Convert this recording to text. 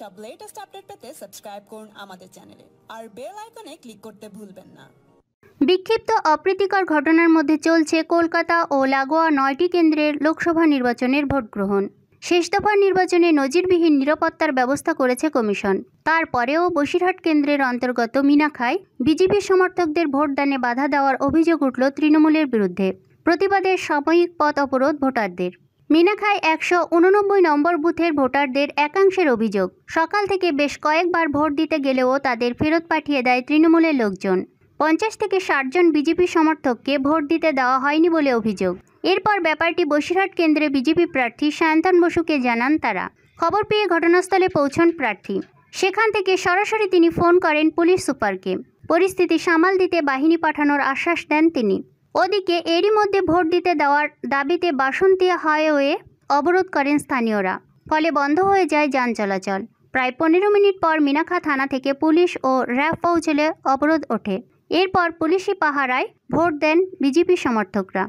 সব latest update পেতে subscribe করুন আমাদের চ্যানেলে আর বেল আইকনে ক্লিক করতে ভুলবেন না বিক্ষিপ্ত অপ্রীতিকর ঘটনার মধ্যে চলছে কলকাতা ও লাগোয়া নয়টি কেন্দ্রের লোকসভা নির্বাচনের ভোট গ্রহণ শেষ দফার নির্বাচনে নজিরবিহীন নিরাপত্তার ব্যবস্থা করেছে কমিশন তারপরেও বসিরহাট কেন্দ্রের অন্তর্গত মিনাখায় বিজেপি সমর্থকদের ভোটদানে বাধা দেওয়ার অভিযোগ উঠল তৃণমূলের বিরুদ্ধে প্রতিবাদের সাময়িক পথ অবরোধ ভোটারদের মিনাখায় একশো উননব্বই নম্বর বুথের ভোটারদের একাংশের অভিযোগ সকাল থেকে বেশ কয়েকবার ভোট দিতে গেলেও তাদের ফেরত পাঠিয়ে দেয় তৃণমূলের লোকজন পঞ্চাশ থেকে ষাটজন বিজেপি সমর্থককে ভোট দিতে দেওয়া হয়নি বলে অভিযোগ এরপর ব্যাপারটি বসিরহাট কেন্দ্রে বিজেপি প্রার্থী সায়ন্তন বসুকে জানান তারা খবর পেয়ে ঘটনাস্থলে পৌঁছন প্রার্থী সেখান থেকে সরাসরি তিনি ফোন করেন পুলিশ সুপারকে পরিস্থিতি সামাল দিতে বাহিনী পাঠানোর আশ্বাস দেন তিনি ওদিকে এরই মধ্যে ভোট দিতে দেওয়ার দাবিতে বাসন্তী হাইওয়ে অবরোধ করেন স্থানীয়রা ফলে বন্ধ হয়ে যায় যান চলাচল প্রায় পনেরো মিনিট পর মিনাখা থানা থেকে পুলিশ ও র্যাব পৌঁছলে অবরোধ ওঠে এরপর পুলিশি পাহারায় ভোট দেন বিজেপি সমর্থকরা